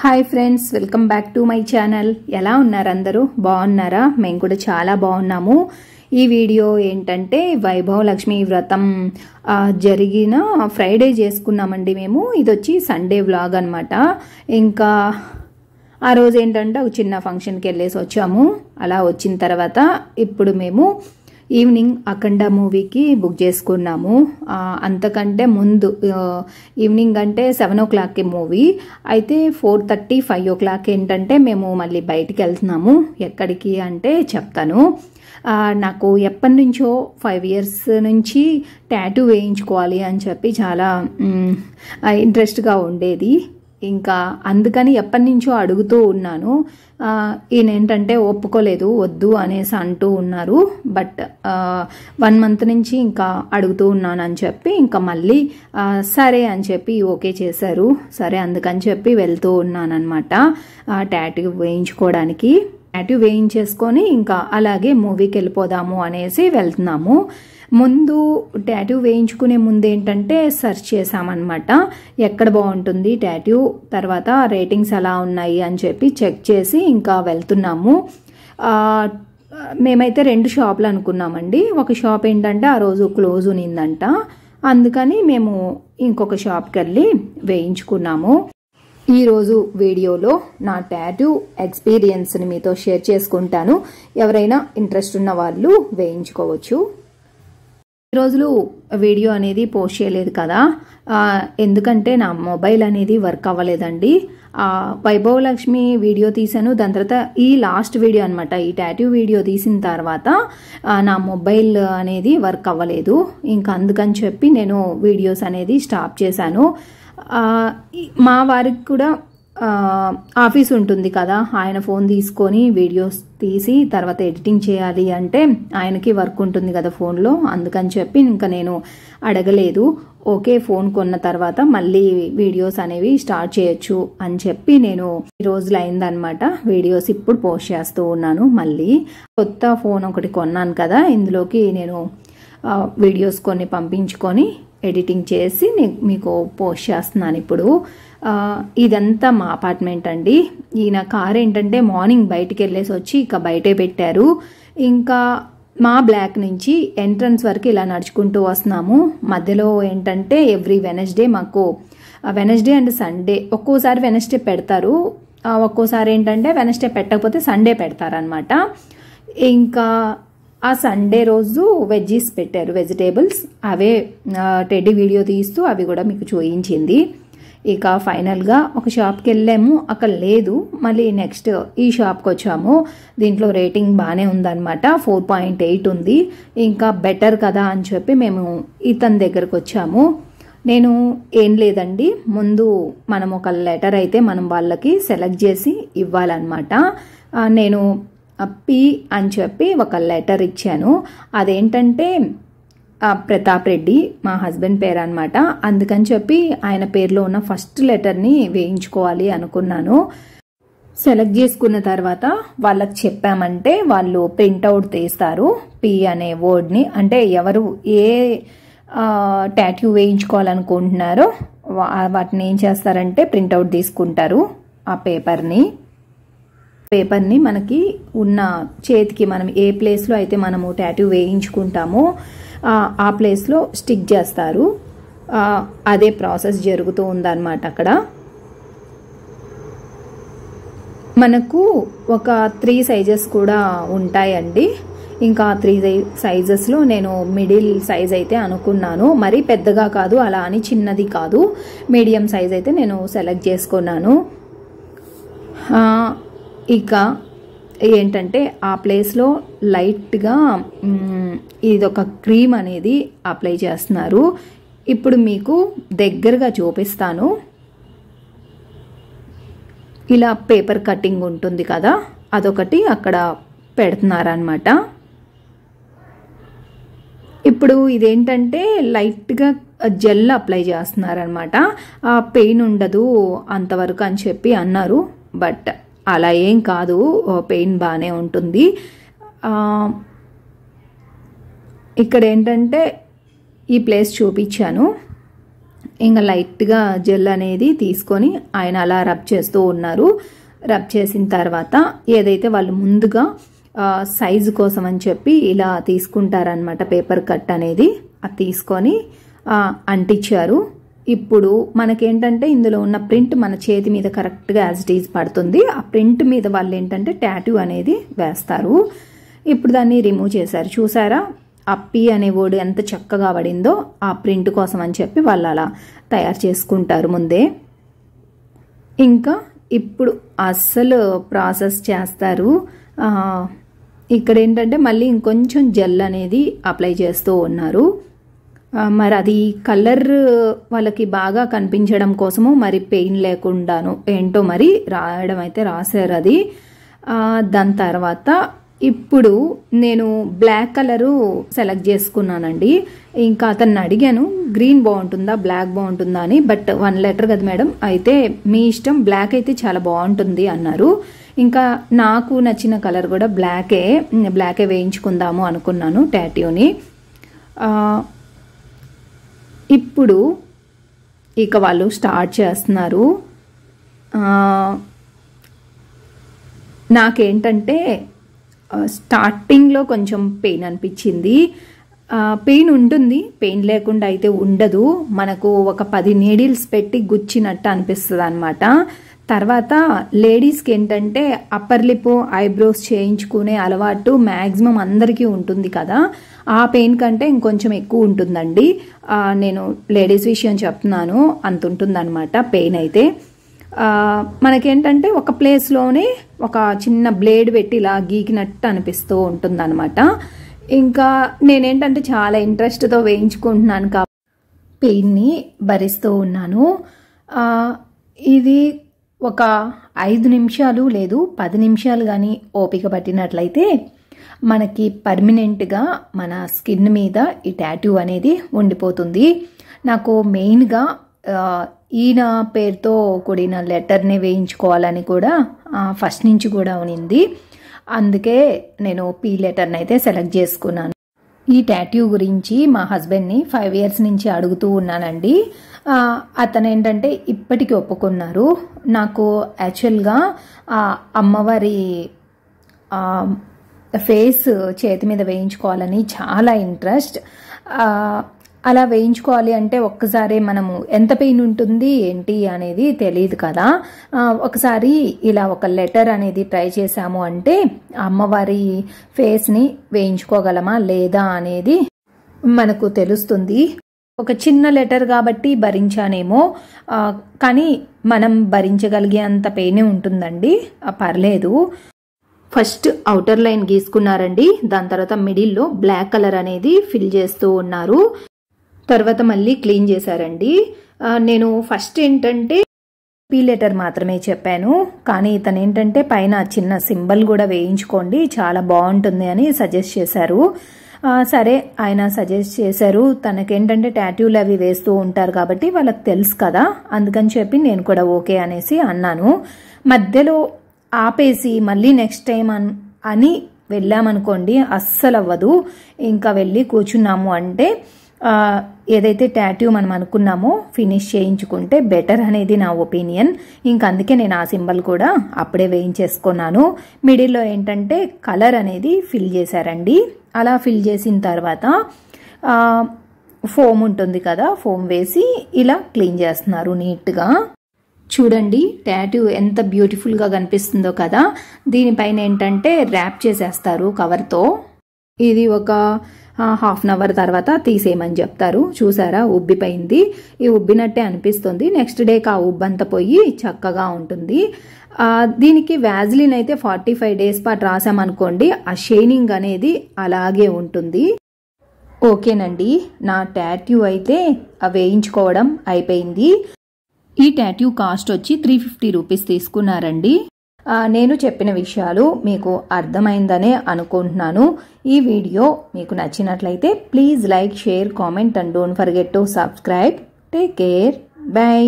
hi friends welcome back to my channel ఎలా ఉన్నారు అందరూ బాగున్నారా మేము కూడా చాలా బాగున్నాము ఈ వీడియో ఏంటంటే వైభవ లక్ష్మి వ్రతం జరిగిన ఫ్రైడే చేసుకున్నామండి మేము ఇది వచ్చి సండే వ్లాగ్ అనమాట ఇంకా ఆ రోజు ఏంటంటే ఒక చిన్న ఫంక్షన్కి వెళ్ళేసి వచ్చాము అలా వచ్చిన తర్వాత ఇప్పుడు మేము ఈవినింగ్ అఖండ మూవీకి బుక్ చేసుకున్నాము అంతకంటే ముందు ఈవినింగ్ అంటే సెవెన్ ఓ క్లాక్కి మూవీ అయితే four thirty five o'clock ఏంటంటే మేము మళ్ళీ బయటికి వెళ్తున్నాము ఎక్కడికి అంటే చెప్తాను నాకు ఎప్పటి నుంచో ఫైవ్ ఇయర్స్ నుంచి ట్యాటూ వేయించుకోవాలి అని చెప్పి చాలా ఇంట్రెస్ట్గా ఉండేది ఇంకా అందుకని ఎప్పటి నుంచో అడుగుతూ ఉన్నాను ఈయన ఏంటంటే ఒప్పుకోలేదు వద్దు అనేసి అంటూ ఉన్నారు బట్ వన్ మంత్ నుంచి ఇంకా అడుగుతూ ఉన్నాను అని చెప్పి ఇంకా మళ్ళీ సరే అని చెప్పి ఓకే చేశారు సరే అందుకని చెప్పి వెళ్తూ ఉన్నానమాట ట్యాటూ వేయించుకోవడానికి ట్యాటూ వేయించేసుకొని ఇంకా అలాగే మూవీకి వెళ్ళిపోదాము అనేసి వెళ్తున్నాము ముందు టాటూ వేయించుకునే ముందు ఏంటంటే సెర్చ్ చేసామన్నమాట ఎక్కడ బాగుంటుంది ట్యాట్యూ తర్వాత రేటింగ్స్ ఎలా ఉన్నాయి అని చెప్పి చెక్ చేసి ఇంకా వెళ్తున్నాము మేమైతే రెండు షాపులు అనుకున్నామండి ఒక షాప్ ఏంటంటే ఆ రోజు క్లోజ్ ఉన్నిందంట అందుకని మేము ఇంకొక షాప్కి వెళ్ళి వేయించుకున్నాము ఈరోజు వీడియోలో నా ట్యాటూ ఎక్స్పీరియన్స్ని మీతో షేర్ చేసుకుంటాను ఎవరైనా ఇంట్రెస్ట్ ఉన్న వాళ్ళు వేయించుకోవచ్చు రోజులు వీడియో అనేది పోస్ట్ చేయలేదు కదా ఎందుకంటే నా మొబైల్ అనేది వర్క్ అవ్వలేదండి వైభవ లక్ష్మి వీడియో తీశాను దాని తర్వాత ఈ లాస్ట్ వీడియో అనమాట ఈ టాటూ వీడియో తీసిన తర్వాత నా మొబైల్ అనేది వర్క్ అవ్వలేదు ఇంకా అందుకని చెప్పి నేను వీడియోస్ అనేది స్టాప్ చేశాను మా వారికి కూడా ఆఫీస్ ఉంటుంది కదా ఆయన ఫోన్ తీసుకొని వీడియోస్ తీసి తర్వాత ఎడిటింగ్ చేయాలి అంటే ఆయనకి వర్క్ ఉంటుంది కదా ఫోన్లో అందుకని చెప్పి ఇంకా నేను అడగలేదు ఓకే ఫోన్ కొన్న తర్వాత మళ్ళీ వీడియోస్ అనేవి స్టార్ట్ చేయొచ్చు అని చెప్పి నేను ఈ రోజులు అయిందనమాట వీడియోస్ ఇప్పుడు పోస్ట్ చేస్తూ ఉన్నాను మళ్ళీ కొత్త ఫోన్ ఒకటి కొన్నాను కదా ఇందులోకి నేను వీడియోస్ కొన్ని పంపించుకొని ఎడిటింగ్ చేసి మీకు పోస్ట్ చేస్తున్నాను ఇప్పుడు ఇదంతా మా అపార్ట్మెంట్ అండి ఈయన కార్ ఏంటంటే మార్నింగ్ బయటికి వెళ్ళేసి వచ్చి ఇక బయటే పెట్టారు ఇంకా మా బ్లాక్ నుంచి ఎంట్రన్స్ వరకు ఇలా నడుచుకుంటూ వస్తున్నాము మధ్యలో ఏంటంటే ఎవ్రీ వెనస్డే మాకు వెనస్డే అండ్ సండే ఒక్కోసారి వెనస్డే పెడతారు ఒక్కోసారి ఏంటంటే వెనస్డే పెట్టకపోతే సండే పెడతారనమాట ఇంకా ఆ సండే రోజు వెజ్జీస్ పెట్టారు వెజిటేబుల్స్ అవే టెడ్డీ వీడియో తీస్తూ అవి కూడా మీకు చూయించింది ఇక ఫైనల్గా ఒక షాప్కి వెళ్ళాము అక్కడ లేదు మళ్ళీ నెక్స్ట్ ఈ షాప్కి వచ్చాము దీంట్లో రేటింగ్ బాగానే ఉందన్నమాట ఫోర్ పాయింట్ ఎయిట్ ఉంది ఇంకా బెటర్ కదా అని చెప్పి మేము ఇతని దగ్గరకు వచ్చాము నేను ఏం లేదండి ముందు మనం ఒక లెటర్ అయితే మనం వాళ్ళకి సెలెక్ట్ చేసి ఇవ్వాలన్నమాట నేను పి అని చెప్పి ఒక లెటర్ ఇచ్చాను అదేంటంటే ప్రతాప్ రెడ్డి మా హస్బెండ్ పేరు అనమాట అందుకని చెప్పి ఆయన పేరులో ఉన్న ఫస్ట్ లెటర్ని వేయించుకోవాలి అనుకున్నాను సెలెక్ట్ చేసుకున్న తర్వాత వాళ్ళకి చెప్పామంటే వాళ్ళు ప్రింట్అవుట్ తీస్తారు పి అనే వర్డ్ని అంటే ఎవరు ఏ ట్యాట్యూ వేయించుకోవాలనుకుంటున్నారో వాటిని ఏం చేస్తారంటే ప్రింట్అవుట్ తీసుకుంటారు ఆ పేపర్ని పేపర్ని మనకి ఉన్న చేతికి మనం ఏ ప్లేస్లో అయితే మనము ట్యాటూ వేయించుకుంటామో ఆ ప్లేస్లో స్టిక్ చేస్తారు అదే ప్రాసెస్ జరుగుతూ ఉందన్నమాట అక్కడ మనకు ఒక త్రీ సైజెస్ కూడా ఉంటాయండి ఇంకా త్రీ సైజెస్లో నేను మిడిల్ సైజ్ అయితే అనుకున్నాను మరీ పెద్దగా కాదు అలా అని చిన్నది కాదు మీడియం సైజ్ అయితే నేను సెలెక్ట్ చేసుకున్నాను ఇక ఏంటంటే ఆ ప్లేస్లో లైట్గా ఇది ఒక క్రీమ్ అనేది అప్లై చేస్తున్నారు ఇప్పుడు మీకు దగ్గరగా చూపిస్తాను ఇలా పేపర్ కటింగ్ ఉంటుంది కదా అదొకటి అక్కడ పెడుతున్నారనమాట ఇప్పుడు ఇదేంటంటే లైట్గా జెల్ అప్లై చేస్తున్నారనమాట పెయిన్ ఉండదు అంతవరకు అని చెప్పి అన్నారు బట్ అలా ఏం కాదు పెయిన్ బాగానే ఉంటుంది ఇక్కడ ఏంటంటే ఈ ప్లేస్ చూపించాను ఇంకా లైట్గా జెల్ అనేది తీసుకొని ఆయన అలా రబ్ చేస్తూ ఉన్నారు రబ్ చేసిన తర్వాత ఏదైతే వాళ్ళు ముందుగా సైజు కోసం అని చెప్పి ఇలా తీసుకుంటారనమాట పేపర్ కట్ అనేది అది తీసుకొని అంటించారు ఇప్పుడు మనకేంటంటే ఇందులో ఉన్న ప్రింట్ మన చేతి మీద కరెక్ట్గా యాజ్ డీజ్ పడుతుంది ఆ ప్రింట్ మీద వాళ్ళు ఏంటంటే ట్యాటూ అనేది వేస్తారు ఇప్పుడు దాన్ని రిమూవ్ చేశారు చూసారా అప్పి అనే వర్డ్ ఎంత చక్కగా పడిందో ఆ ప్రింట్ కోసం అని చెప్పి వాళ్ళు అలా తయారు చేసుకుంటారు ముందే ఇంకా ఇప్పుడు అస్సలు ప్రాసెస్ చేస్తారు ఇక్కడ ఏంటంటే మళ్ళీ ఇంకొంచెం జెల్ అనేది అప్లై చేస్తూ ఉన్నారు మరి అది కలర్ వాళ్ళకి బాగా కనిపించడం కోసము మరి పెయిన్ లేకుండాను ఏంటో మరి రాయడం అయితే రాశారు అది దాని తర్వాత ఇప్పుడు నేను బ్లాక్ కలరు సెలెక్ట్ చేసుకున్నానండి ఇంకా అతన్ని అడిగాను గ్రీన్ బాగుంటుందా బ్లాక్ బాగుంటుందా అని బట్ వన్ లెటర్ కదా మేడం అయితే మీ ఇష్టం బ్లాక్ అయితే చాలా బాగుంటుంది అన్నారు ఇంకా నాకు నచ్చిన కలర్ కూడా బ్లాకే బ్లాకే వేయించుకుందాము అనుకున్నాను ట్యాటూని ఇప్పుడు ఇక వాళ్ళు స్టార్ట్ చేస్తున్నారు నాకేంటంటే స్టార్టింగ్లో కొంచెం పెయిన్ అనిపించింది పెయిన్ ఉంటుంది పెయిన్ లేకుండా అయితే ఉండదు మనకు ఒక పది నీడిల్స్ పెట్టి గుచ్చినట్టు అనిపిస్తుంది అనమాట తర్వాత లేడీస్కి ఏంటంటే అప్పర్ లిప్ ఐబ్రోస్ చేయించుకునే అలవాటు మ్యాక్సిమం అందరికీ ఉంటుంది కదా ఆ పెయిన్ కంటే ఇంకొంచెం ఎక్కువ ఉంటుందండి నేను లేడీస్ విషయం చెప్తున్నాను అంత ఉంటుందన్నమాట పెయిన్ అయితే మనకేంటంటే ఒక ప్లేస్లోనే ఒక చిన్న బ్లేడ్ పెట్టి ఇలా గీకినట్టు అనిపిస్తూ ఉంటుందన్నమాట ఇంకా నేనేంటంటే చాలా ఇంట్రెస్ట్తో వేయించుకుంటున్నాను కాబట్టి పెయిన్ని భరిస్తూ ఉన్నాను ఇది ఒక ఐదు నిమిషాలు లేదు పది నిమిషాలు కానీ ఓపిక పట్టినట్లయితే మనకి పర్మినెంట్గా మన స్కిన్ మీద ఈ ట్యాటూ అనేది ఉండిపోతుంది నాకు మెయిన్గా ఈయన పేరుతో కూడిన లెటర్ని వేయించుకోవాలని కూడా ఫస్ట్ నుంచి కూడా ఉనింది అందుకే నేను పీ లెటర్ని అయితే సెలెక్ట్ చేసుకున్నాను ఈ ట్యాట్యూ గురించి మా హస్బెండ్ని ఫైవ్ ఇయర్స్ నుంచి అడుగుతూ ఉన్నానండి అతను ఏంటంటే ఇప్పటికీ ఒప్పుకున్నారు నాకు యాక్చువల్గా అమ్మవారి ఫేస్ uh, చేతి మీద వేయించుకోవాలని చాలా ఇంట్రెస్ట్ అలా వేయించుకోవాలి అంటే ఒక్కసారి మనము ఎంత పెయిన్ ఉంటుంది ఏంటి అనేది తెలియదు కదా ఒకసారి ఇలా ఒక లెటర్ అనేది ట్రై చేశాము అంటే అమ్మవారి ఫేస్ని వేయించుకోగలమా లేదా అనేది మనకు తెలుస్తుంది ఒక చిన్న లెటర్ కాబట్టి భరించానేమో కానీ మనం భరించగలిగే అంత పెయినే ఉంటుందండి పర్లేదు ఫస్ట్ అవుటర్ లైన్ గీసుకున్నారండి దాని తర్వాత మిడిల్లో బ్లాక్ కలర్ అనేది ఫిల్ చేస్తూ ఉన్నారు తర్వాత మళ్ళీ క్లీన్ చేశారండి నేను ఫస్ట్ ఏంటంటే పీ లెటర్ మాత్రమే చెప్పాను కానీ ఇతను ఏంటంటే పైన చిన్న సింబల్ కూడా వేయించుకోండి చాలా బాగుంటుంది అని సజెస్ట్ చేశారు సరే ఆయన సజెస్ట్ చేశారు తనకేంటంటే ట్యాట్యూలు అవి వేస్తూ ఉంటారు కాబట్టి వాళ్ళకి తెలుసు కదా అందుకని చెప్పి నేను కూడా ఓకే అనేసి అన్నాను మధ్యలో ఆపేసి మళ్ళీ నెక్స్ట్ టైం అన్ అని వెళ్ళామనుకోండి అస్సలు అవ్వదు ఇంకా వెళ్ళి కూర్చున్నాము అంటే ఏదైతే టాట్యూ మనం అనుకున్నామో ఫినిష్ చేయించుకుంటే బెటర్ అనేది నా ఒపీనియన్ ఇంక అందుకే నేను ఆ సింబల్ కూడా అప్పుడే వేయించేసుకున్నాను మిడిల్లో ఏంటంటే కలర్ అనేది ఫిల్ చేశారండి అలా ఫిల్ చేసిన తర్వాత ఫోమ్ ఉంటుంది కదా ఫోమ్ వేసి ఇలా క్లీన్ చేస్తున్నారు నీట్గా చూడండి ట్యాటూ ఎంత బ్యూటిఫుల్గా కనిపిస్తుందో కదా దీనిపైన ఏంటంటే ర్యాప్ చేసేస్తారు కవర్తో ఇది ఒక హాఫ్ అన్ అవర్ తర్వాత తీసేయమని చెప్తారు చూసారా ఉబ్బిపోయింది ఈ ఉబ్బినట్టే అనిపిస్తుంది నెక్స్ట్ డేకి ఆ ఉబ్బంతా పోయి చక్కగా ఉంటుంది దీనికి వ్యాజ్లిన్ అయితే ఫార్టీ ఫైవ్ డేస్ పాటు రాసామనుకోండి ఆ షైనింగ్ అనేది అలాగే ఉంటుంది ఓకేనండి నా ట్యాట్యూ అయితే వేయించుకోవడం అయిపోయింది ఈ టాట్యూ కాస్ట్ వచ్చి త్రీ ఫిఫ్టీ రూపీస్ తీసుకున్నారండి నేను చెప్పిన విషయాలు మీకు అర్థమైందనే అనుకుంటున్నాను ఈ వీడియో మీకు నచ్చినట్లయితే please like share comment and don't forget to subscribe take care by